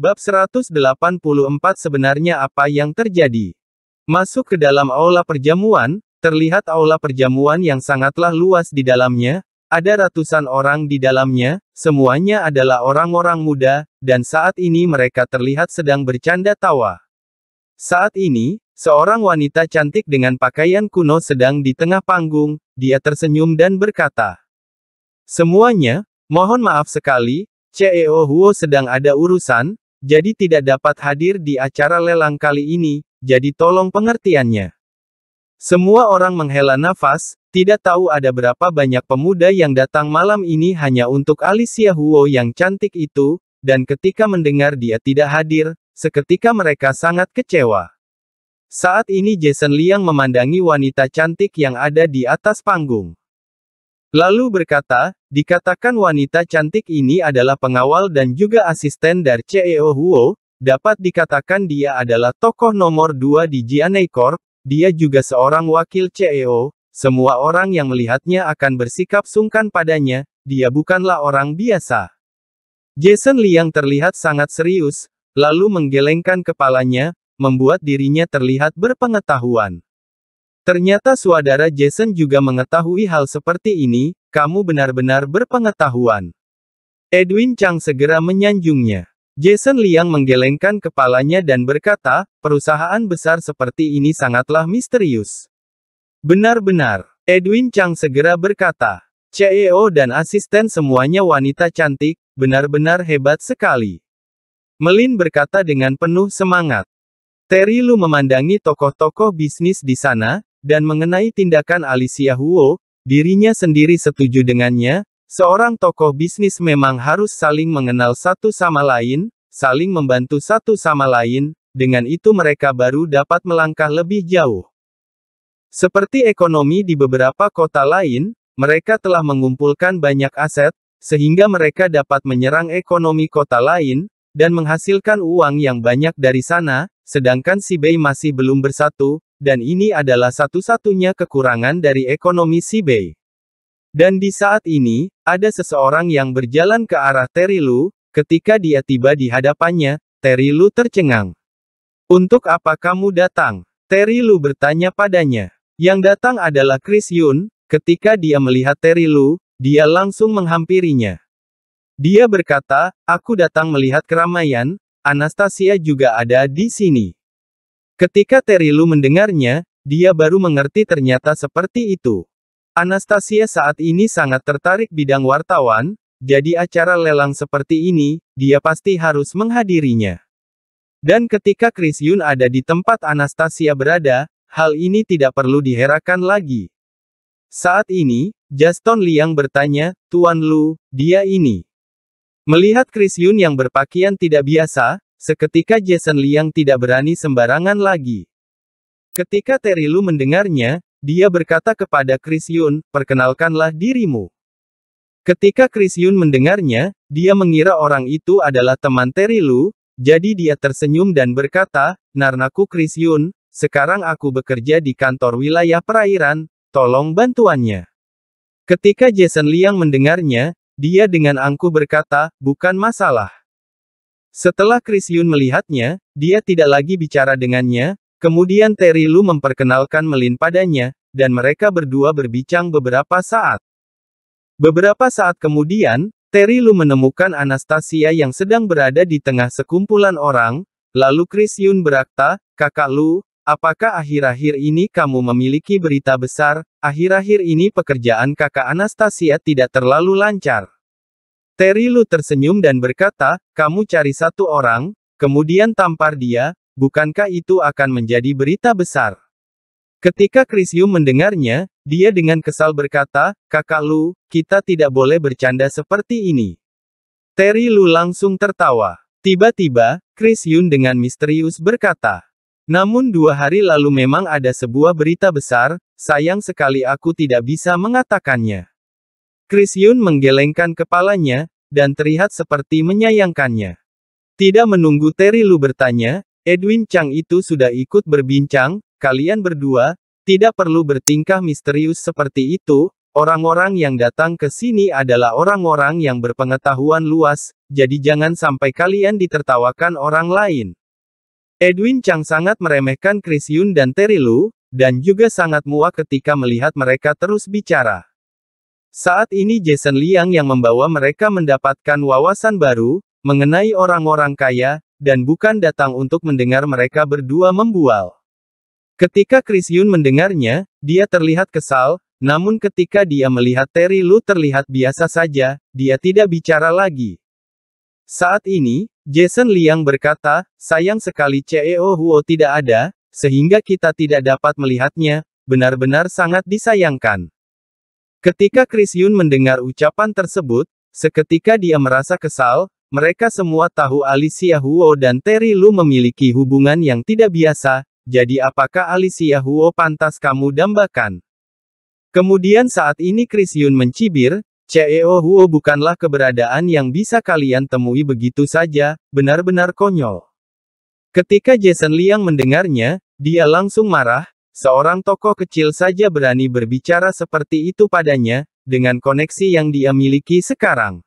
Bab 184 sebenarnya apa yang terjadi? Masuk ke dalam aula perjamuan, terlihat aula perjamuan yang sangatlah luas di dalamnya, ada ratusan orang di dalamnya, semuanya adalah orang-orang muda, dan saat ini mereka terlihat sedang bercanda tawa. Saat ini, seorang wanita cantik dengan pakaian kuno sedang di tengah panggung, dia tersenyum dan berkata, Semuanya, mohon maaf sekali, CEO Huo sedang ada urusan, jadi tidak dapat hadir di acara lelang kali ini, jadi tolong pengertiannya. Semua orang menghela nafas, tidak tahu ada berapa banyak pemuda yang datang malam ini hanya untuk Alicia Huo yang cantik itu, dan ketika mendengar dia tidak hadir, seketika mereka sangat kecewa. Saat ini Jason Liang memandangi wanita cantik yang ada di atas panggung. Lalu berkata, dikatakan wanita cantik ini adalah pengawal dan juga asisten dari CEO Huo, dapat dikatakan dia adalah tokoh nomor dua di Jianei Corp, dia juga seorang wakil CEO, semua orang yang melihatnya akan bersikap sungkan padanya, dia bukanlah orang biasa. Jason Liang terlihat sangat serius, lalu menggelengkan kepalanya, membuat dirinya terlihat berpengetahuan. Ternyata suadara Jason juga mengetahui hal seperti ini, kamu benar-benar berpengetahuan. Edwin Chang segera menyanjungnya. Jason Liang menggelengkan kepalanya dan berkata, perusahaan besar seperti ini sangatlah misterius. Benar-benar, Edwin Chang segera berkata, CEO dan asisten semuanya wanita cantik, benar-benar hebat sekali. Melin berkata dengan penuh semangat. Terry Lu memandangi tokoh-tokoh bisnis di sana, dan mengenai tindakan Alicia Huo, dirinya sendiri setuju dengannya, seorang tokoh bisnis memang harus saling mengenal satu sama lain, saling membantu satu sama lain, dengan itu mereka baru dapat melangkah lebih jauh. Seperti ekonomi di beberapa kota lain, mereka telah mengumpulkan banyak aset, sehingga mereka dapat menyerang ekonomi kota lain, dan menghasilkan uang yang banyak dari sana, Sedangkan si Bei masih belum bersatu, dan ini adalah satu-satunya kekurangan dari ekonomi Bei. Dan di saat ini, ada seseorang yang berjalan ke arah Terilu, ketika dia tiba di hadapannya, Terilu tercengang. Untuk apa kamu datang? Terilu bertanya padanya. Yang datang adalah Chris Yun, ketika dia melihat Terry Lu, dia langsung menghampirinya. Dia berkata, aku datang melihat keramaian, Anastasia juga ada di sini. Ketika Terilu mendengarnya, dia baru mengerti ternyata seperti itu. Anastasia saat ini sangat tertarik bidang wartawan, jadi acara lelang seperti ini, dia pasti harus menghadirinya. Dan ketika Chris Yun ada di tempat Anastasia berada, hal ini tidak perlu diherakan lagi. Saat ini, Justin Liang bertanya, Tuan Lu, dia ini. Melihat Chris Yun yang berpakaian tidak biasa, seketika Jason Liang tidak berani sembarangan lagi. Ketika Terry Lu mendengarnya, dia berkata kepada Chris Yun, perkenalkanlah dirimu. Ketika Chris Yun mendengarnya, dia mengira orang itu adalah teman Terry Lu, jadi dia tersenyum dan berkata, Narnaku Chris Yun, sekarang aku bekerja di kantor wilayah perairan, tolong bantuannya. Ketika Jason Liang mendengarnya, dia dengan angkuh berkata, bukan masalah. Setelah Chris Yun melihatnya, dia tidak lagi bicara dengannya, kemudian Terry Lu memperkenalkan Melin padanya, dan mereka berdua berbicang beberapa saat. Beberapa saat kemudian, Terry Lu menemukan Anastasia yang sedang berada di tengah sekumpulan orang, lalu Chris Yun berakta, kakak Lu, Apakah akhir-akhir ini kamu memiliki berita besar? Akhir-akhir ini pekerjaan kakak Anastasia tidak terlalu lancar. Terry Lu tersenyum dan berkata, kamu cari satu orang, kemudian tampar dia, bukankah itu akan menjadi berita besar? Ketika Chris Yun mendengarnya, dia dengan kesal berkata, kakak Lu, kita tidak boleh bercanda seperti ini. Terry Lu langsung tertawa. Tiba-tiba, Chris Yun dengan misterius berkata, namun dua hari lalu memang ada sebuah berita besar, sayang sekali aku tidak bisa mengatakannya. Chris Yun menggelengkan kepalanya, dan terlihat seperti menyayangkannya. Tidak menunggu Terry Lu bertanya, Edwin Chang itu sudah ikut berbincang, kalian berdua, tidak perlu bertingkah misterius seperti itu, orang-orang yang datang ke sini adalah orang-orang yang berpengetahuan luas, jadi jangan sampai kalian ditertawakan orang lain. Edwin Chang sangat meremehkan Chris Yun dan Terry Lu, dan juga sangat muak ketika melihat mereka terus bicara. Saat ini Jason Liang yang membawa mereka mendapatkan wawasan baru, mengenai orang-orang kaya, dan bukan datang untuk mendengar mereka berdua membual. Ketika Chris Yun mendengarnya, dia terlihat kesal, namun ketika dia melihat Terry Lu terlihat biasa saja, dia tidak bicara lagi. Saat ini, Jason Liang berkata, sayang sekali CEO Huo tidak ada, sehingga kita tidak dapat melihatnya, benar-benar sangat disayangkan. Ketika Chris Yun mendengar ucapan tersebut, seketika dia merasa kesal, mereka semua tahu Alicia Huo dan Terry Lu memiliki hubungan yang tidak biasa, jadi apakah Alicia Huo pantas kamu dambakan? Kemudian saat ini Chris Yun mencibir, CEO Huo bukanlah keberadaan yang bisa kalian temui begitu saja, benar-benar konyol. Ketika Jason Liang mendengarnya, dia langsung marah, seorang tokoh kecil saja berani berbicara seperti itu padanya, dengan koneksi yang dia miliki sekarang.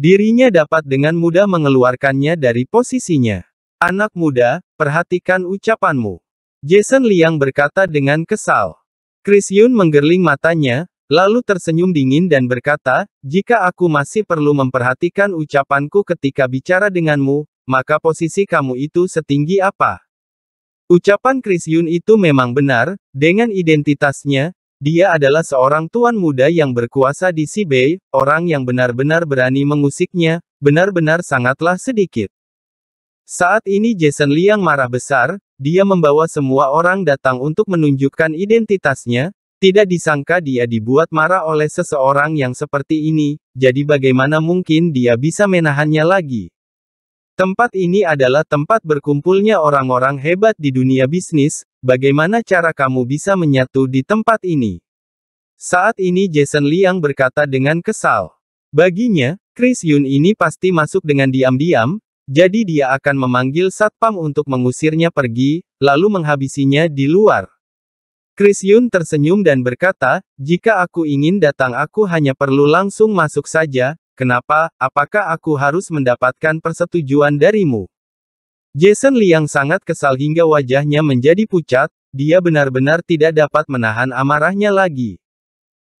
Dirinya dapat dengan mudah mengeluarkannya dari posisinya. Anak muda, perhatikan ucapanmu. Jason Liang berkata dengan kesal. Chris Yun menggerling matanya, Lalu tersenyum dingin dan berkata, jika aku masih perlu memperhatikan ucapanku ketika bicara denganmu, maka posisi kamu itu setinggi apa? Ucapan Chris Yun itu memang benar, dengan identitasnya, dia adalah seorang tuan muda yang berkuasa di Sibei, orang yang benar-benar berani mengusiknya, benar-benar sangatlah sedikit. Saat ini Jason Liang marah besar, dia membawa semua orang datang untuk menunjukkan identitasnya, tidak disangka dia dibuat marah oleh seseorang yang seperti ini, jadi bagaimana mungkin dia bisa menahannya lagi? Tempat ini adalah tempat berkumpulnya orang-orang hebat di dunia bisnis, bagaimana cara kamu bisa menyatu di tempat ini? Saat ini Jason Liang berkata dengan kesal. Baginya, Chris Yun ini pasti masuk dengan diam-diam, jadi dia akan memanggil satpam untuk mengusirnya pergi, lalu menghabisinya di luar. Chris Yun tersenyum dan berkata, jika aku ingin datang aku hanya perlu langsung masuk saja, kenapa, apakah aku harus mendapatkan persetujuan darimu? Jason Liang sangat kesal hingga wajahnya menjadi pucat, dia benar-benar tidak dapat menahan amarahnya lagi.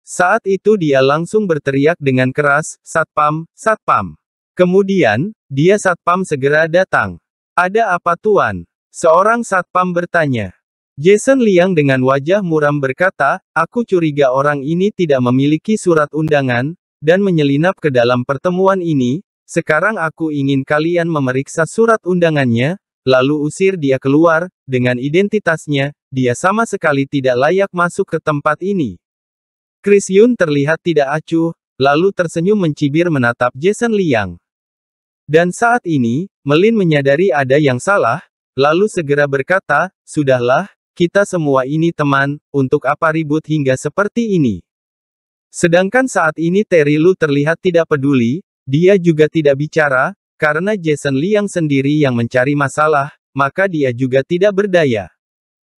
Saat itu dia langsung berteriak dengan keras, Satpam, Satpam. Kemudian, dia Satpam segera datang. Ada apa tuan? Seorang Satpam bertanya. Jason Liang dengan wajah muram berkata, aku curiga orang ini tidak memiliki surat undangan, dan menyelinap ke dalam pertemuan ini, sekarang aku ingin kalian memeriksa surat undangannya, lalu usir dia keluar, dengan identitasnya, dia sama sekali tidak layak masuk ke tempat ini. Chris Yun terlihat tidak acuh, lalu tersenyum mencibir menatap Jason Liang. Dan saat ini, Melin menyadari ada yang salah, lalu segera berkata, Sudahlah, kita semua ini teman, untuk apa ribut hingga seperti ini? Sedangkan saat ini Terry Lu terlihat tidak peduli, dia juga tidak bicara, karena Jason Lee yang sendiri yang mencari masalah, maka dia juga tidak berdaya.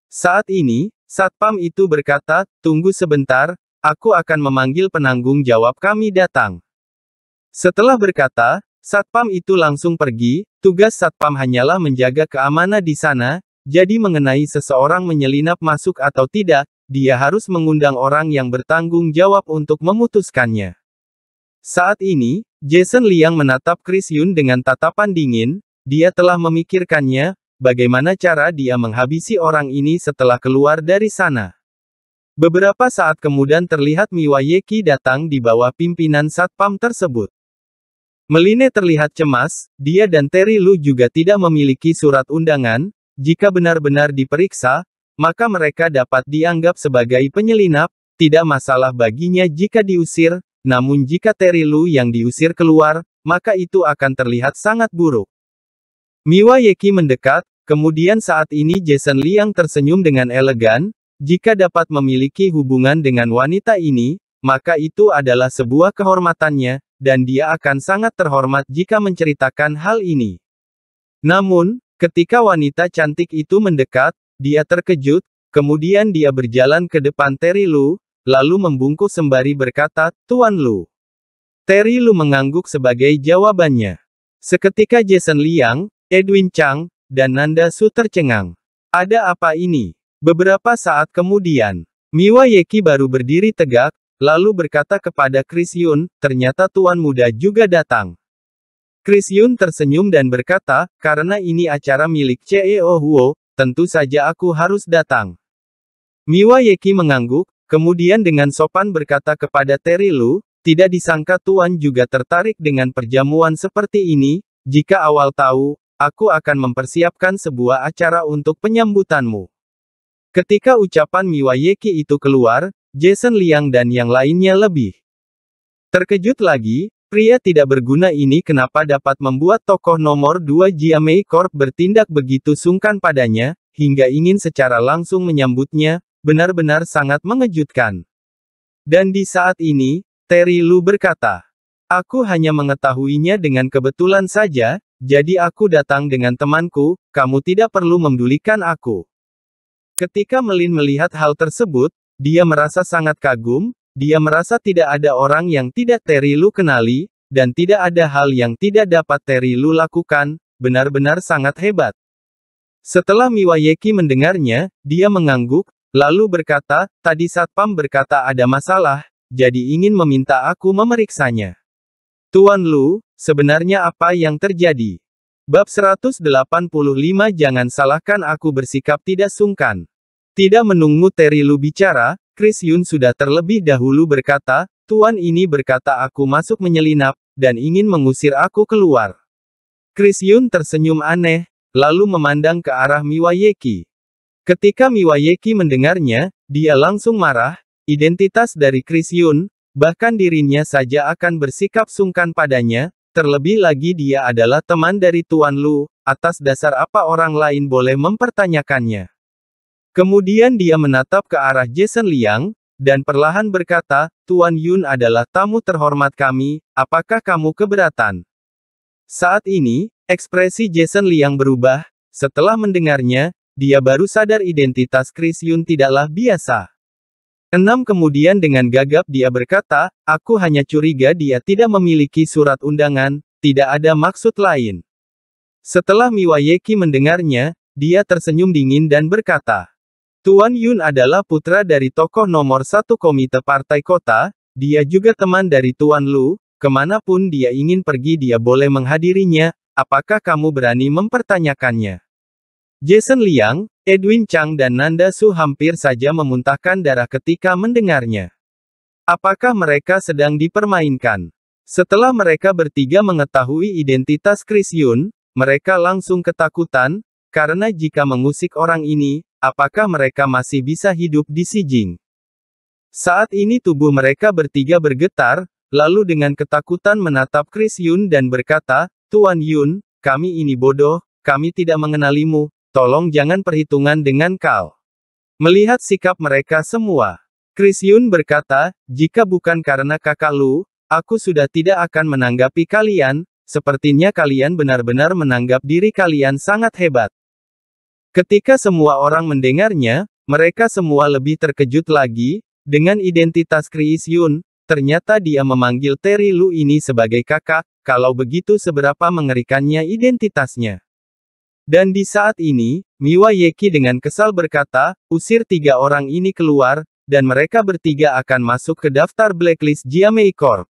Saat ini, Satpam itu berkata, tunggu sebentar, aku akan memanggil penanggung jawab kami datang. Setelah berkata, Satpam itu langsung pergi, tugas Satpam hanyalah menjaga keamanan di sana, jadi mengenai seseorang menyelinap masuk atau tidak, dia harus mengundang orang yang bertanggung jawab untuk memutuskannya. Saat ini, Jason Liang menatap Chris Yun dengan tatapan dingin, dia telah memikirkannya, bagaimana cara dia menghabisi orang ini setelah keluar dari sana. Beberapa saat kemudian terlihat Miwa Yeki datang di bawah pimpinan Satpam tersebut. Meline terlihat cemas, dia dan Terry Lu juga tidak memiliki surat undangan, jika benar-benar diperiksa, maka mereka dapat dianggap sebagai penyelinap, tidak masalah baginya jika diusir, namun jika Terry Lu yang diusir keluar, maka itu akan terlihat sangat buruk. Miwa Yeki mendekat, kemudian saat ini Jason Liang tersenyum dengan elegan, jika dapat memiliki hubungan dengan wanita ini, maka itu adalah sebuah kehormatannya, dan dia akan sangat terhormat jika menceritakan hal ini. Namun, Ketika wanita cantik itu mendekat, dia terkejut, kemudian dia berjalan ke depan Terry Lu, lalu membungkuk sembari berkata, Tuan Lu. Terry Lu mengangguk sebagai jawabannya. Seketika Jason Liang, Edwin Chang, dan Nanda Su tercengang. Ada apa ini? Beberapa saat kemudian, Miwa Yeki baru berdiri tegak, lalu berkata kepada Chris Yun, ternyata tuan muda juga datang. Chris Yun tersenyum dan berkata, karena ini acara milik CEO oh Huo, tentu saja aku harus datang. Miwa Yeki mengangguk, kemudian dengan sopan berkata kepada Terry Lu, tidak disangka Tuan juga tertarik dengan perjamuan seperti ini, jika awal tahu, aku akan mempersiapkan sebuah acara untuk penyambutanmu. Ketika ucapan Miwa Yeki itu keluar, Jason Liang dan yang lainnya lebih terkejut lagi, Pria tidak berguna ini kenapa dapat membuat tokoh nomor 2 Jiamei Corp bertindak begitu sungkan padanya, hingga ingin secara langsung menyambutnya, benar-benar sangat mengejutkan. Dan di saat ini, Terry Lu berkata, Aku hanya mengetahuinya dengan kebetulan saja, jadi aku datang dengan temanku, kamu tidak perlu memdulikan aku. Ketika Melin melihat hal tersebut, dia merasa sangat kagum, dia merasa tidak ada orang yang tidak Terry Lu kenali, dan tidak ada hal yang tidak dapat Terry Lu lakukan, benar-benar sangat hebat. Setelah Miwayeki mendengarnya, dia mengangguk, lalu berkata, tadi Satpam berkata ada masalah, jadi ingin meminta aku memeriksanya. Tuan Lu, sebenarnya apa yang terjadi? Bab 185 Jangan salahkan aku bersikap tidak sungkan. Tidak menunggu Terry Lu bicara, Chris Yun sudah terlebih dahulu berkata, Tuan ini berkata aku masuk menyelinap, dan ingin mengusir aku keluar. Chris Yun tersenyum aneh, lalu memandang ke arah Miwayeki. Ketika Miwayeki mendengarnya, dia langsung marah, identitas dari Chris Yun, bahkan dirinya saja akan bersikap sungkan padanya, terlebih lagi dia adalah teman dari Tuan Lu, atas dasar apa orang lain boleh mempertanyakannya. Kemudian dia menatap ke arah Jason Liang, dan perlahan berkata, Tuan Yun adalah tamu terhormat kami, apakah kamu keberatan? Saat ini, ekspresi Jason Liang berubah, setelah mendengarnya, dia baru sadar identitas Chris Yun tidaklah biasa. Enam kemudian dengan gagap dia berkata, aku hanya curiga dia tidak memiliki surat undangan, tidak ada maksud lain. Setelah Miwayeki mendengarnya, dia tersenyum dingin dan berkata, Tuan Yun adalah putra dari tokoh nomor satu komite partai kota, dia juga teman dari Tuan Lu, kemanapun dia ingin pergi dia boleh menghadirinya, apakah kamu berani mempertanyakannya? Jason Liang, Edwin Chang dan Nanda Su hampir saja memuntahkan darah ketika mendengarnya. Apakah mereka sedang dipermainkan? Setelah mereka bertiga mengetahui identitas Chris Yun, mereka langsung ketakutan, karena jika mengusik orang ini, apakah mereka masih bisa hidup di Si Jing? Saat ini tubuh mereka bertiga bergetar, lalu dengan ketakutan menatap Chris Yun dan berkata, Tuan Yun, kami ini bodoh, kami tidak mengenalimu, tolong jangan perhitungan dengan kau. Melihat sikap mereka semua, Chris Yun berkata, jika bukan karena kakak Lu, aku sudah tidak akan menanggapi kalian, sepertinya kalian benar-benar menanggap diri kalian sangat hebat. Ketika semua orang mendengarnya, mereka semua lebih terkejut lagi, dengan identitas Kriis Yun, ternyata dia memanggil Terry Lu ini sebagai kakak, kalau begitu seberapa mengerikannya identitasnya. Dan di saat ini, Miwa Yeki dengan kesal berkata, usir tiga orang ini keluar, dan mereka bertiga akan masuk ke daftar blacklist Jiamei Corp.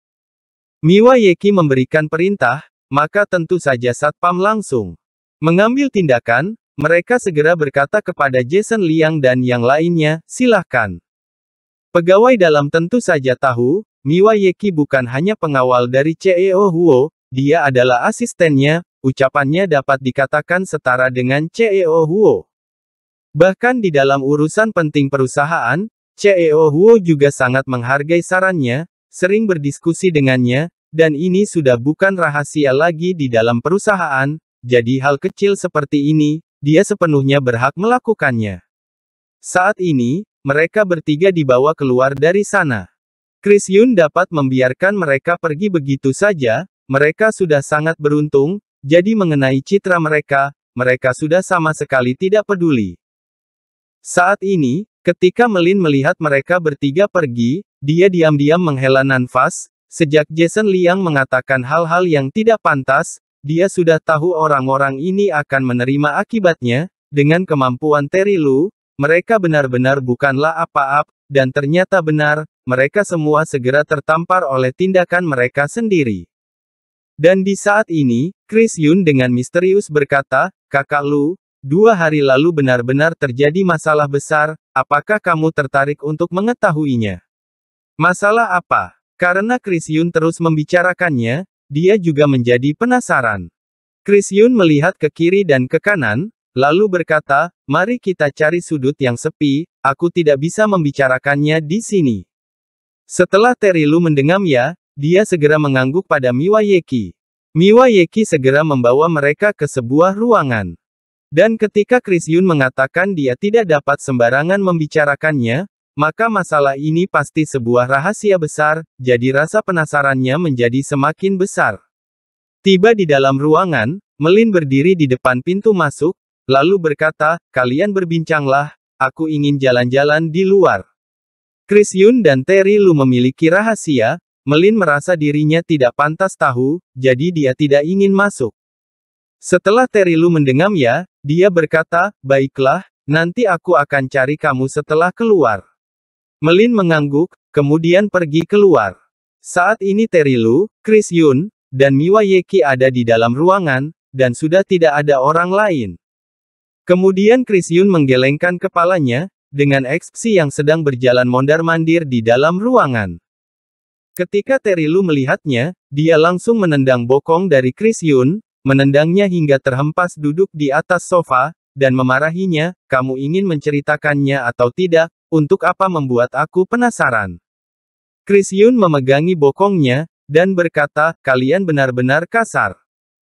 Miwa Yeki memberikan perintah, maka tentu saja Satpam langsung mengambil tindakan, mereka segera berkata kepada Jason Liang dan yang lainnya, silahkan. Pegawai dalam tentu saja tahu, Miwa Yeki bukan hanya pengawal dari CEO Huo, dia adalah asistennya, ucapannya dapat dikatakan setara dengan CEO Huo. Bahkan di dalam urusan penting perusahaan, CEO Huo juga sangat menghargai sarannya, sering berdiskusi dengannya, dan ini sudah bukan rahasia lagi di dalam perusahaan, jadi hal kecil seperti ini, dia sepenuhnya berhak melakukannya. Saat ini, mereka bertiga dibawa keluar dari sana. Chris Yun dapat membiarkan mereka pergi begitu saja, mereka sudah sangat beruntung, jadi mengenai citra mereka, mereka sudah sama sekali tidak peduli. Saat ini, ketika Melin melihat mereka bertiga pergi, dia diam-diam menghela nafas, Sejak Jason Liang mengatakan hal-hal yang tidak pantas, dia sudah tahu orang-orang ini akan menerima akibatnya, dengan kemampuan Terry Lu, mereka benar-benar bukanlah apa-apa, dan ternyata benar, mereka semua segera tertampar oleh tindakan mereka sendiri. Dan di saat ini, Chris Yun dengan misterius berkata, Kakak Lu, dua hari lalu benar-benar terjadi masalah besar, apakah kamu tertarik untuk mengetahuinya? Masalah apa? Karena Chris Yun terus membicarakannya, dia juga menjadi penasaran. Chris Yun melihat ke kiri dan ke kanan, lalu berkata, mari kita cari sudut yang sepi, aku tidak bisa membicarakannya di sini. Setelah Terilu ya, dia segera mengangguk pada Miwa Yeki. Miwa Yeki segera membawa mereka ke sebuah ruangan. Dan ketika Chris Yun mengatakan dia tidak dapat sembarangan membicarakannya, maka masalah ini pasti sebuah rahasia besar, jadi rasa penasarannya menjadi semakin besar. Tiba di dalam ruangan, Melin berdiri di depan pintu masuk, lalu berkata, kalian berbincanglah, aku ingin jalan-jalan di luar. Chris Yun dan Terry Lu memiliki rahasia, Melin merasa dirinya tidak pantas tahu, jadi dia tidak ingin masuk. Setelah Terry Lu ya, dia berkata, baiklah, nanti aku akan cari kamu setelah keluar. Melin mengangguk, kemudian pergi keluar. Saat ini Lu, Chris Yun, dan Miwa Yeki ada di dalam ruangan, dan sudah tidak ada orang lain. Kemudian Chris Yun menggelengkan kepalanya, dengan ekspsi yang sedang berjalan mondar-mandir di dalam ruangan. Ketika Lu melihatnya, dia langsung menendang bokong dari Chris Yun, menendangnya hingga terhempas duduk di atas sofa, dan memarahinya, kamu ingin menceritakannya atau tidak, untuk apa membuat aku penasaran. Chris Yun memegangi bokongnya, dan berkata, kalian benar-benar kasar.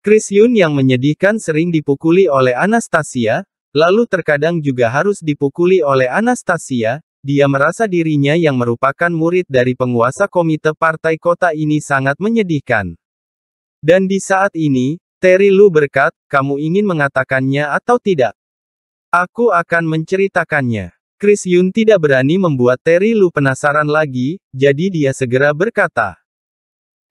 Chris Yun yang menyedihkan sering dipukuli oleh Anastasia, lalu terkadang juga harus dipukuli oleh Anastasia, dia merasa dirinya yang merupakan murid dari penguasa komite partai kota ini sangat menyedihkan. Dan di saat ini, Terry Lu berkat, kamu ingin mengatakannya atau tidak? Aku akan menceritakannya. Chris Yun tidak berani membuat Terry Lu penasaran lagi, jadi dia segera berkata.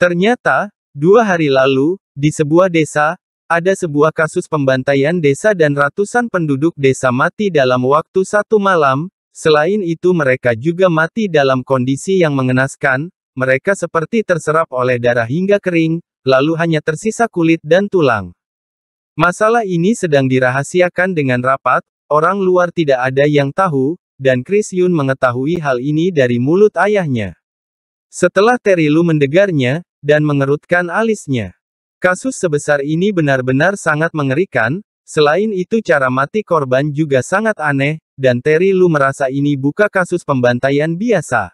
Ternyata, dua hari lalu, di sebuah desa, ada sebuah kasus pembantaian desa dan ratusan penduduk desa mati dalam waktu satu malam, selain itu mereka juga mati dalam kondisi yang mengenaskan, mereka seperti terserap oleh darah hingga kering, lalu hanya tersisa kulit dan tulang. Masalah ini sedang dirahasiakan dengan rapat, orang luar tidak ada yang tahu, dan Chris Yun mengetahui hal ini dari mulut ayahnya. Setelah Lu mendegarnya, dan mengerutkan alisnya. Kasus sebesar ini benar-benar sangat mengerikan, selain itu cara mati korban juga sangat aneh, dan Terry Lu merasa ini buka kasus pembantaian biasa.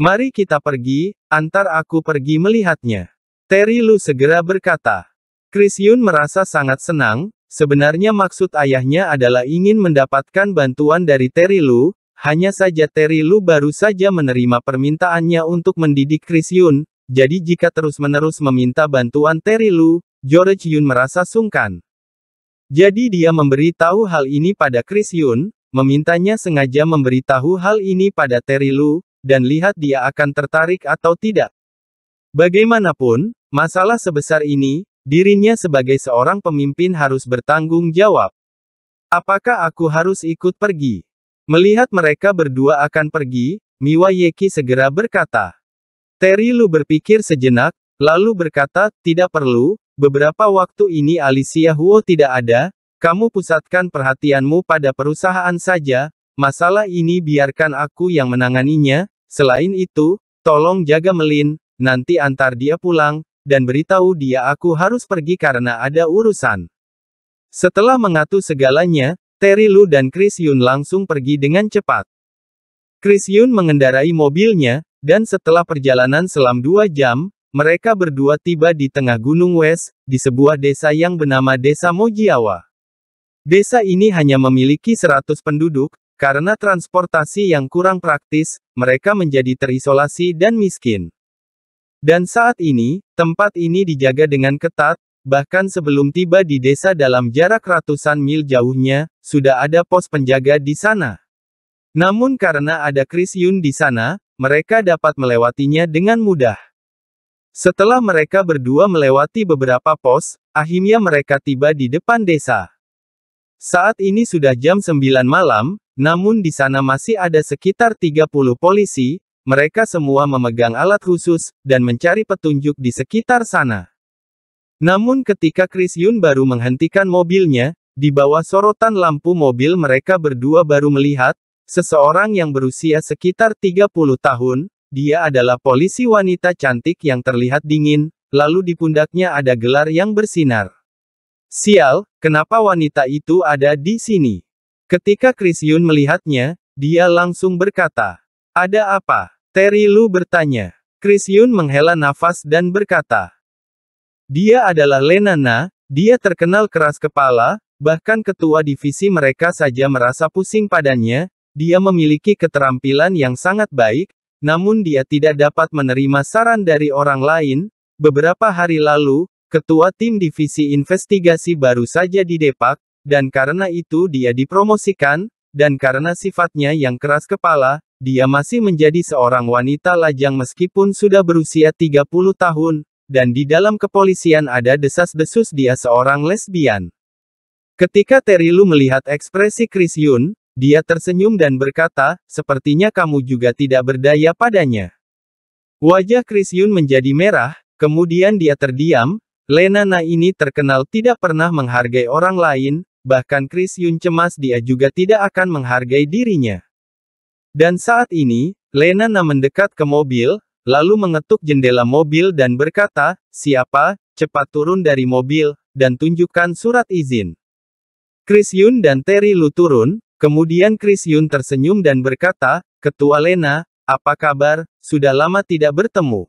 Mari kita pergi, antar aku pergi melihatnya. Terry Lu segera berkata. Chris Yun merasa sangat senang, sebenarnya maksud ayahnya adalah ingin mendapatkan bantuan dari Terry Lu, hanya saja Terry Lu baru saja menerima permintaannya untuk mendidik Chris Yun, jadi jika terus-menerus meminta bantuan Terry Lu, George Yun merasa sungkan. Jadi dia memberitahu hal ini pada Chris Yun, memintanya sengaja memberitahu hal ini pada Terry Lu, dan lihat dia akan tertarik atau tidak. Bagaimanapun, masalah sebesar ini, Dirinya sebagai seorang pemimpin harus bertanggung jawab. Apakah aku harus ikut pergi? Melihat mereka berdua akan pergi, Miwa Yeki segera berkata. Teri Lu berpikir sejenak, lalu berkata, tidak perlu, beberapa waktu ini Alicia Huo tidak ada, kamu pusatkan perhatianmu pada perusahaan saja, masalah ini biarkan aku yang menanganinya, selain itu, tolong jaga Melin, nanti antar dia pulang, dan beritahu dia aku harus pergi karena ada urusan. Setelah mengatur segalanya, Terry Lu dan Chris Yun langsung pergi dengan cepat. Chris Yun mengendarai mobilnya, dan setelah perjalanan selam dua jam, mereka berdua tiba di tengah Gunung West, di sebuah desa yang bernama Desa Mojiawa. Desa ini hanya memiliki 100 penduduk, karena transportasi yang kurang praktis, mereka menjadi terisolasi dan miskin. Dan saat ini, tempat ini dijaga dengan ketat, bahkan sebelum tiba di desa dalam jarak ratusan mil jauhnya, sudah ada pos penjaga di sana. Namun karena ada Chris Yun di sana, mereka dapat melewatinya dengan mudah. Setelah mereka berdua melewati beberapa pos, akhirnya mereka tiba di depan desa. Saat ini sudah jam 9 malam, namun di sana masih ada sekitar 30 polisi, mereka semua memegang alat khusus, dan mencari petunjuk di sekitar sana. Namun ketika Chris Yun baru menghentikan mobilnya, di bawah sorotan lampu mobil mereka berdua baru melihat, seseorang yang berusia sekitar 30 tahun, dia adalah polisi wanita cantik yang terlihat dingin, lalu di pundaknya ada gelar yang bersinar. Sial, kenapa wanita itu ada di sini? Ketika Chris Yun melihatnya, dia langsung berkata, ada apa? Terry Lu bertanya. Chris Yun menghela nafas dan berkata. Dia adalah Lenana, dia terkenal keras kepala, bahkan ketua divisi mereka saja merasa pusing padanya, dia memiliki keterampilan yang sangat baik, namun dia tidak dapat menerima saran dari orang lain. Beberapa hari lalu, ketua tim divisi investigasi baru saja didepak, dan karena itu dia dipromosikan, dan karena sifatnya yang keras kepala, dia masih menjadi seorang wanita lajang meskipun sudah berusia 30 tahun, dan di dalam kepolisian ada desas-desus dia seorang lesbian. Ketika Terilu melihat ekspresi Chris Yun, dia tersenyum dan berkata, sepertinya kamu juga tidak berdaya padanya. Wajah Chris Yun menjadi merah, kemudian dia terdiam, Lena Lenana ini terkenal tidak pernah menghargai orang lain, bahkan Chris Yun cemas dia juga tidak akan menghargai dirinya. Dan saat ini, Lenana mendekat ke mobil, lalu mengetuk jendela mobil dan berkata, siapa, cepat turun dari mobil, dan tunjukkan surat izin. Chris Yun dan Terry Lu turun, kemudian Chris Yun tersenyum dan berkata, Ketua Lena, apa kabar, sudah lama tidak bertemu.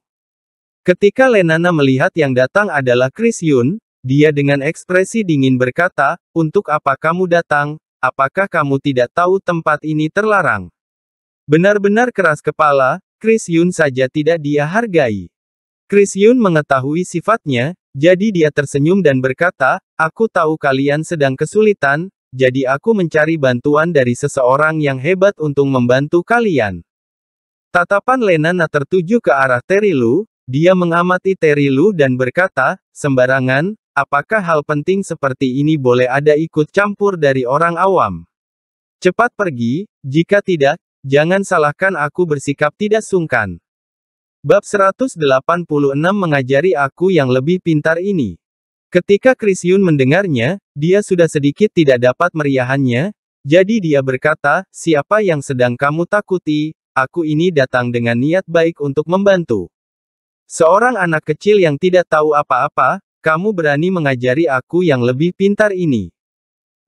Ketika Lenana melihat yang datang adalah Chris Yun, dia dengan ekspresi dingin berkata, untuk apa kamu datang, apakah kamu tidak tahu tempat ini terlarang? Benar-benar keras kepala, Chris Yun saja tidak dia hargai. Chris Yun mengetahui sifatnya, jadi dia tersenyum dan berkata, aku tahu kalian sedang kesulitan, jadi aku mencari bantuan dari seseorang yang hebat untuk membantu kalian. Tatapan Lenana tertuju ke arah Terilu, dia mengamati Terilu dan berkata, sembarangan, apakah hal penting seperti ini boleh ada ikut campur dari orang awam? Cepat pergi, jika tidak, Jangan salahkan aku bersikap tidak sungkan. Bab 186 mengajari aku yang lebih pintar ini. Ketika Chris Yun mendengarnya, dia sudah sedikit tidak dapat meriahannya, jadi dia berkata, siapa yang sedang kamu takuti, aku ini datang dengan niat baik untuk membantu. Seorang anak kecil yang tidak tahu apa-apa, kamu berani mengajari aku yang lebih pintar ini.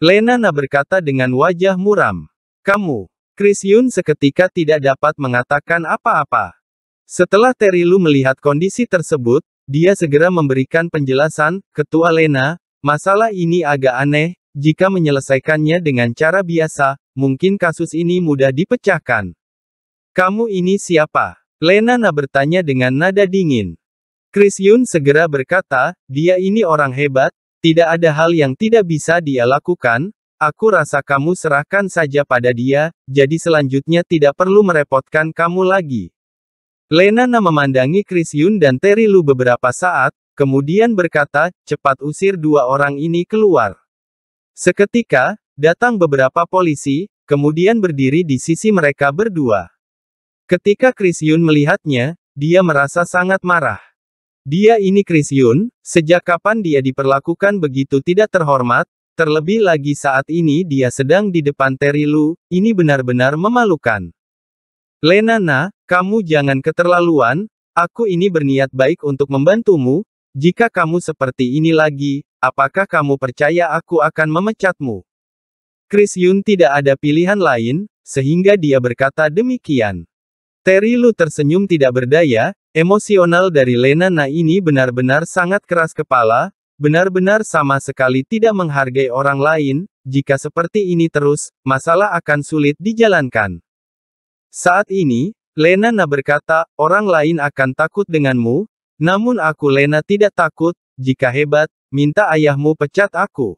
na berkata dengan wajah muram. Kamu, Chris Yun seketika tidak dapat mengatakan apa-apa. Setelah Terry Lu melihat kondisi tersebut, dia segera memberikan penjelasan, Ketua Lena, masalah ini agak aneh, jika menyelesaikannya dengan cara biasa, mungkin kasus ini mudah dipecahkan. Kamu ini siapa? Lena na bertanya dengan nada dingin. Chris Yun segera berkata, dia ini orang hebat, tidak ada hal yang tidak bisa dia lakukan, Aku rasa kamu serahkan saja pada dia, jadi selanjutnya tidak perlu merepotkan kamu lagi. Lena na memandangi Chris Yun dan Terry Lu beberapa saat, kemudian berkata, cepat usir dua orang ini keluar. Seketika, datang beberapa polisi, kemudian berdiri di sisi mereka berdua. Ketika Chris Yun melihatnya, dia merasa sangat marah. Dia ini Chris Yun, sejak kapan dia diperlakukan begitu tidak terhormat, Terlebih lagi saat ini dia sedang di depan Terry Lu, ini benar-benar memalukan. Lenana, kamu jangan keterlaluan, aku ini berniat baik untuk membantumu, jika kamu seperti ini lagi, apakah kamu percaya aku akan memecatmu? Chris Yun tidak ada pilihan lain, sehingga dia berkata demikian. Terry Lu tersenyum tidak berdaya, emosional dari Lenana ini benar-benar sangat keras kepala, Benar-benar sama sekali tidak menghargai orang lain, jika seperti ini terus, masalah akan sulit dijalankan. Saat ini, Lena na berkata, orang lain akan takut denganmu, namun aku Lena tidak takut, jika hebat, minta ayahmu pecat aku.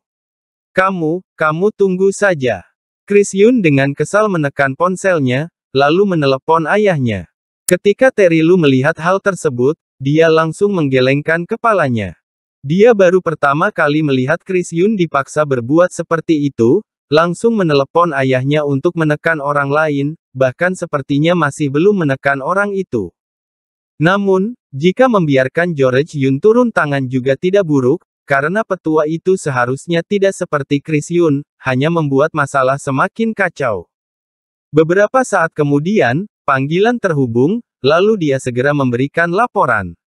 Kamu, kamu tunggu saja. Chris Yun dengan kesal menekan ponselnya, lalu menelepon ayahnya. Ketika Terilu melihat hal tersebut, dia langsung menggelengkan kepalanya. Dia baru pertama kali melihat Chris Yun dipaksa berbuat seperti itu, langsung menelepon ayahnya untuk menekan orang lain, bahkan sepertinya masih belum menekan orang itu. Namun, jika membiarkan George Yun turun tangan juga tidak buruk, karena petua itu seharusnya tidak seperti Chris Yun, hanya membuat masalah semakin kacau. Beberapa saat kemudian, panggilan terhubung, lalu dia segera memberikan laporan.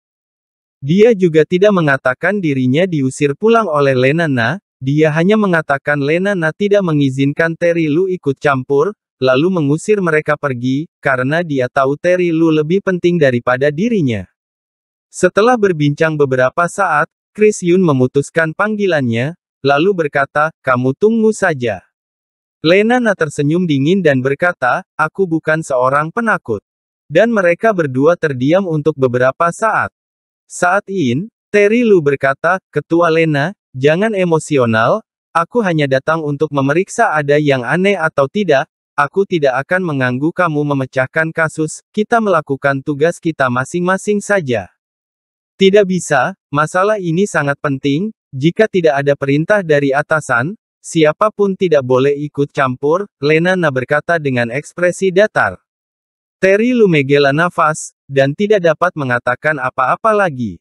Dia juga tidak mengatakan dirinya diusir pulang oleh Lenana, dia hanya mengatakan Lenana tidak mengizinkan Terry Lu ikut campur, lalu mengusir mereka pergi, karena dia tahu Terry Lu lebih penting daripada dirinya. Setelah berbincang beberapa saat, Chris Yun memutuskan panggilannya, lalu berkata, kamu tunggu saja. Lenana tersenyum dingin dan berkata, aku bukan seorang penakut. Dan mereka berdua terdiam untuk beberapa saat. Saat ini, Terry Lu berkata, Ketua Lena, jangan emosional, aku hanya datang untuk memeriksa ada yang aneh atau tidak, aku tidak akan mengganggu kamu memecahkan kasus, kita melakukan tugas kita masing-masing saja. Tidak bisa, masalah ini sangat penting, jika tidak ada perintah dari atasan, siapapun tidak boleh ikut campur, Na berkata dengan ekspresi datar. Terry Lumegela nafas, dan tidak dapat mengatakan apa-apa lagi.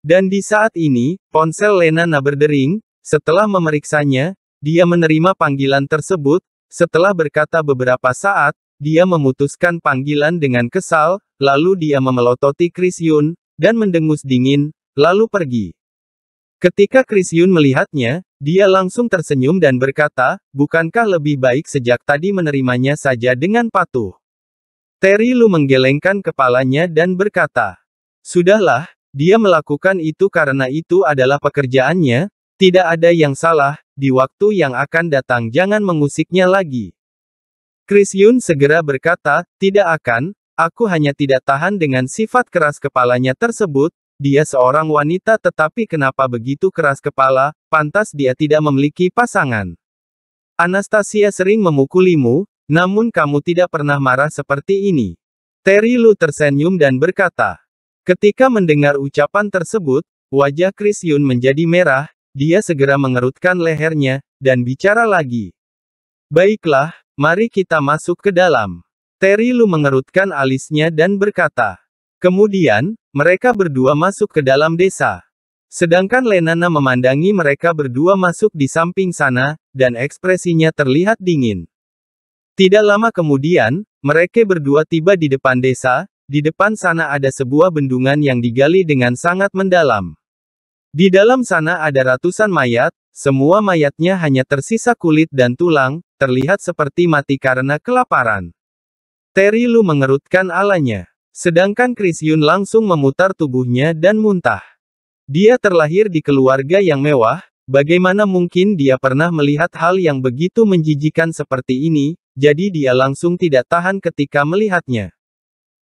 Dan di saat ini, ponsel Lena berdering, setelah memeriksanya, dia menerima panggilan tersebut, setelah berkata beberapa saat, dia memutuskan panggilan dengan kesal, lalu dia memelototi Chris Yun, dan mendengus dingin, lalu pergi. Ketika Chris Yun melihatnya, dia langsung tersenyum dan berkata, bukankah lebih baik sejak tadi menerimanya saja dengan patuh. Terry Lu menggelengkan kepalanya dan berkata, Sudahlah, dia melakukan itu karena itu adalah pekerjaannya, tidak ada yang salah, di waktu yang akan datang jangan mengusiknya lagi. Chris Yun segera berkata, tidak akan, aku hanya tidak tahan dengan sifat keras kepalanya tersebut, dia seorang wanita tetapi kenapa begitu keras kepala, pantas dia tidak memiliki pasangan. Anastasia sering memukulimu, namun kamu tidak pernah marah seperti ini. Terry Lu tersenyum dan berkata. Ketika mendengar ucapan tersebut, wajah Chris Yun menjadi merah, dia segera mengerutkan lehernya, dan bicara lagi. Baiklah, mari kita masuk ke dalam. Terry Lu mengerutkan alisnya dan berkata. Kemudian, mereka berdua masuk ke dalam desa. Sedangkan Lenana memandangi mereka berdua masuk di samping sana, dan ekspresinya terlihat dingin. Tidak lama kemudian, mereka berdua tiba di depan desa, di depan sana ada sebuah bendungan yang digali dengan sangat mendalam. Di dalam sana ada ratusan mayat, semua mayatnya hanya tersisa kulit dan tulang, terlihat seperti mati karena kelaparan. Terry Lu mengerutkan alanya. Sedangkan Chris Yun langsung memutar tubuhnya dan muntah. Dia terlahir di keluarga yang mewah, Bagaimana mungkin dia pernah melihat hal yang begitu menjijikan seperti ini, jadi dia langsung tidak tahan ketika melihatnya.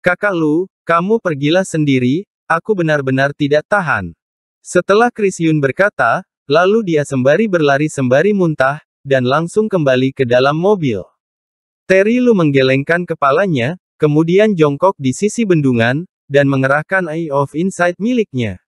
Kakak Lu, kamu pergilah sendiri, aku benar-benar tidak tahan. Setelah Chris Yun berkata, lalu dia sembari berlari sembari muntah, dan langsung kembali ke dalam mobil. Terry Lu menggelengkan kepalanya, kemudian jongkok di sisi bendungan, dan mengerahkan Eye of Insight miliknya.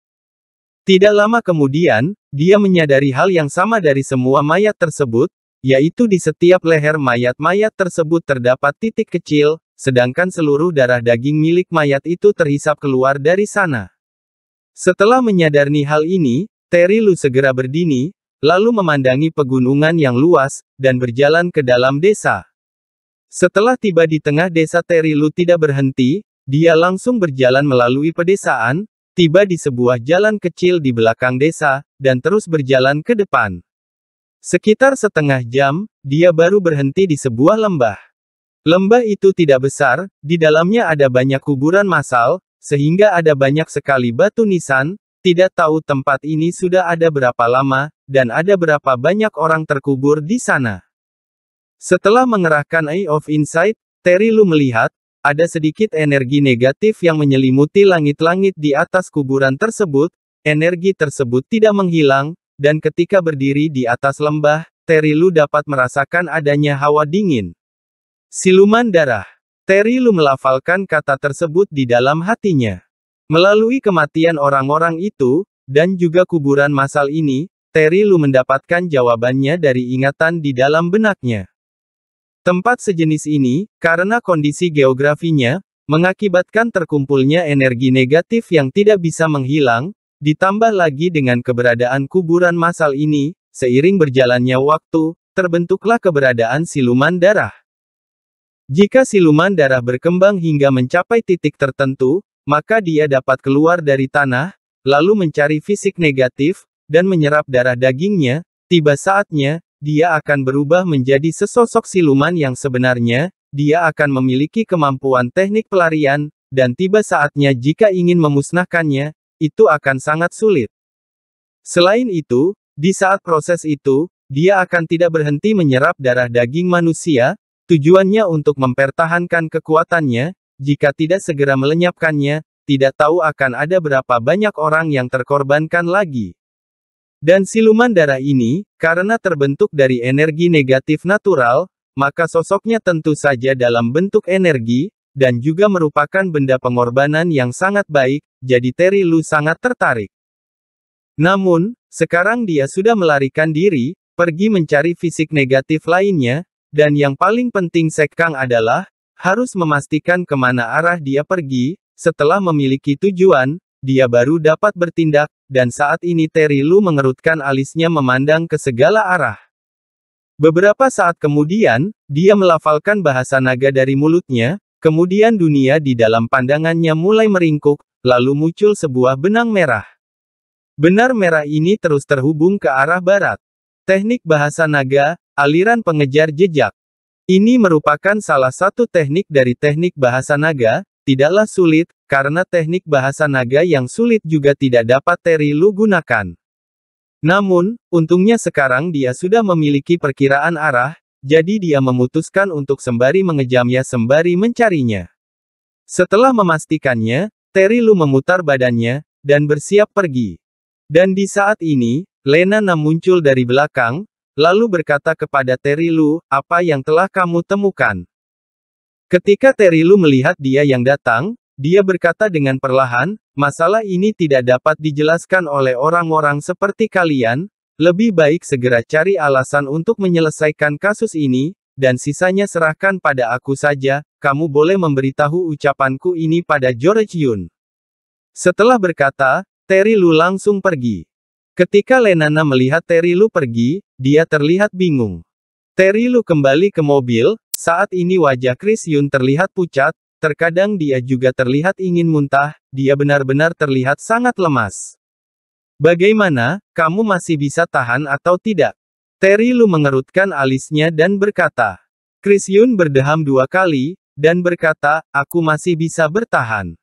Tidak lama kemudian, dia menyadari hal yang sama dari semua mayat tersebut, yaitu di setiap leher mayat-mayat tersebut terdapat titik kecil, sedangkan seluruh darah daging milik mayat itu terhisap keluar dari sana. Setelah menyadari hal ini, Terry Lu segera berdini, lalu memandangi pegunungan yang luas, dan berjalan ke dalam desa. Setelah tiba di tengah desa Terry Lu tidak berhenti, dia langsung berjalan melalui pedesaan, tiba di sebuah jalan kecil di belakang desa, dan terus berjalan ke depan. Sekitar setengah jam, dia baru berhenti di sebuah lembah. Lembah itu tidak besar, di dalamnya ada banyak kuburan massal, sehingga ada banyak sekali batu nisan, tidak tahu tempat ini sudah ada berapa lama, dan ada berapa banyak orang terkubur di sana. Setelah mengerahkan Eye of Insight, Terry Lu melihat, ada sedikit energi negatif yang menyelimuti langit-langit di atas kuburan tersebut, energi tersebut tidak menghilang, dan ketika berdiri di atas lembah, Terilu dapat merasakan adanya hawa dingin. Siluman darah. Terilu melafalkan kata tersebut di dalam hatinya. Melalui kematian orang-orang itu, dan juga kuburan masal ini, Terilu mendapatkan jawabannya dari ingatan di dalam benaknya. Tempat sejenis ini, karena kondisi geografinya, mengakibatkan terkumpulnya energi negatif yang tidak bisa menghilang, ditambah lagi dengan keberadaan kuburan massal ini, seiring berjalannya waktu, terbentuklah keberadaan siluman darah. Jika siluman darah berkembang hingga mencapai titik tertentu, maka dia dapat keluar dari tanah, lalu mencari fisik negatif, dan menyerap darah dagingnya, tiba saatnya, dia akan berubah menjadi sesosok siluman yang sebenarnya, dia akan memiliki kemampuan teknik pelarian, dan tiba saatnya jika ingin memusnahkannya, itu akan sangat sulit. Selain itu, di saat proses itu, dia akan tidak berhenti menyerap darah daging manusia, tujuannya untuk mempertahankan kekuatannya, jika tidak segera melenyapkannya, tidak tahu akan ada berapa banyak orang yang terkorbankan lagi. Dan siluman darah ini, karena terbentuk dari energi negatif natural, maka sosoknya tentu saja dalam bentuk energi, dan juga merupakan benda pengorbanan yang sangat baik, jadi Terry Lu sangat tertarik. Namun, sekarang dia sudah melarikan diri, pergi mencari fisik negatif lainnya, dan yang paling penting Sekang adalah, harus memastikan kemana arah dia pergi, setelah memiliki tujuan, dia baru dapat bertindak, dan saat ini Terry Lu mengerutkan alisnya memandang ke segala arah. Beberapa saat kemudian, dia melafalkan bahasa naga dari mulutnya, kemudian dunia di dalam pandangannya mulai meringkuk, lalu muncul sebuah benang merah. Benar merah ini terus terhubung ke arah barat. Teknik bahasa naga, aliran pengejar jejak. Ini merupakan salah satu teknik dari teknik bahasa naga, tidaklah sulit, karena teknik bahasa naga yang sulit juga tidak dapat Terry Lu gunakan. Namun, untungnya sekarang dia sudah memiliki perkiraan arah, jadi dia memutuskan untuk sembari mengejamnya sembari mencarinya. Setelah memastikannya, Terry Lu memutar badannya, dan bersiap pergi. Dan di saat ini, Lena Nam muncul dari belakang, lalu berkata kepada Terry Lu, apa yang telah kamu temukan? Ketika Terilu melihat dia yang datang, dia berkata dengan perlahan, masalah ini tidak dapat dijelaskan oleh orang-orang seperti kalian, lebih baik segera cari alasan untuk menyelesaikan kasus ini, dan sisanya serahkan pada aku saja, kamu boleh memberitahu ucapanku ini pada George Yun. Setelah berkata, Lu langsung pergi. Ketika Lenana melihat Lu pergi, dia terlihat bingung. Terry Lu kembali ke mobil, saat ini wajah Chris Yun terlihat pucat, terkadang dia juga terlihat ingin muntah, dia benar-benar terlihat sangat lemas. Bagaimana, kamu masih bisa tahan atau tidak? Terry Lu mengerutkan alisnya dan berkata. Chris Yun berdeham dua kali, dan berkata, aku masih bisa bertahan.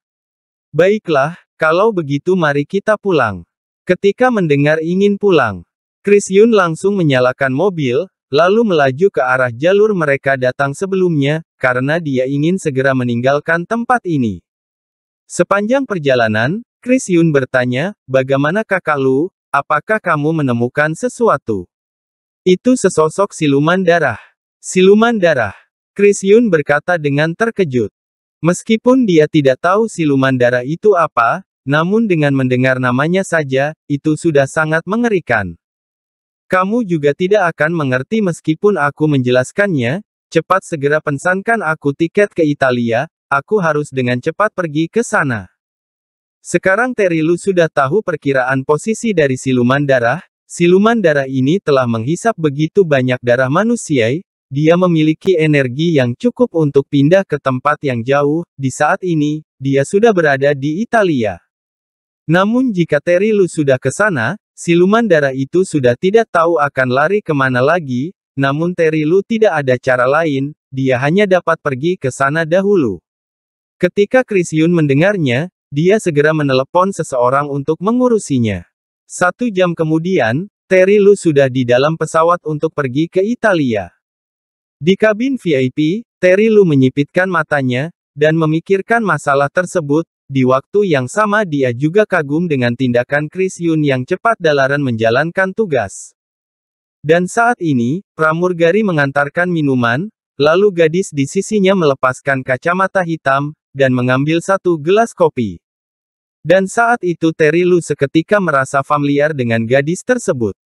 Baiklah, kalau begitu mari kita pulang. Ketika mendengar ingin pulang, Chris Yun langsung menyalakan mobil, lalu melaju ke arah jalur mereka datang sebelumnya, karena dia ingin segera meninggalkan tempat ini. Sepanjang perjalanan, Chris Yun bertanya, bagaimana kakak lu, apakah kamu menemukan sesuatu? Itu sesosok siluman darah. Siluman darah. Chris Yun berkata dengan terkejut. Meskipun dia tidak tahu siluman darah itu apa, namun dengan mendengar namanya saja, itu sudah sangat mengerikan. Kamu juga tidak akan mengerti meskipun aku menjelaskannya, cepat segera pensankan aku tiket ke Italia, aku harus dengan cepat pergi ke sana. Sekarang Terilu sudah tahu perkiraan posisi dari siluman darah, siluman darah ini telah menghisap begitu banyak darah manusia, dia memiliki energi yang cukup untuk pindah ke tempat yang jauh, di saat ini, dia sudah berada di Italia. Namun jika Terilu sudah ke sana, Siluman darah itu sudah tidak tahu akan lari kemana lagi, namun Terilu tidak ada cara lain, dia hanya dapat pergi ke sana dahulu. Ketika Chris Yun mendengarnya, dia segera menelepon seseorang untuk mengurusinya. Satu jam kemudian, Terry Lu sudah di dalam pesawat untuk pergi ke Italia. Di kabin VIP, Terry Lu menyipitkan matanya, dan memikirkan masalah tersebut, di waktu yang sama dia juga kagum dengan tindakan Chris Yun yang cepat Dalaran menjalankan tugas. Dan saat ini, Pramurgari mengantarkan minuman, lalu gadis di sisinya melepaskan kacamata hitam, dan mengambil satu gelas kopi. Dan saat itu Terry Lu seketika merasa familiar dengan gadis tersebut.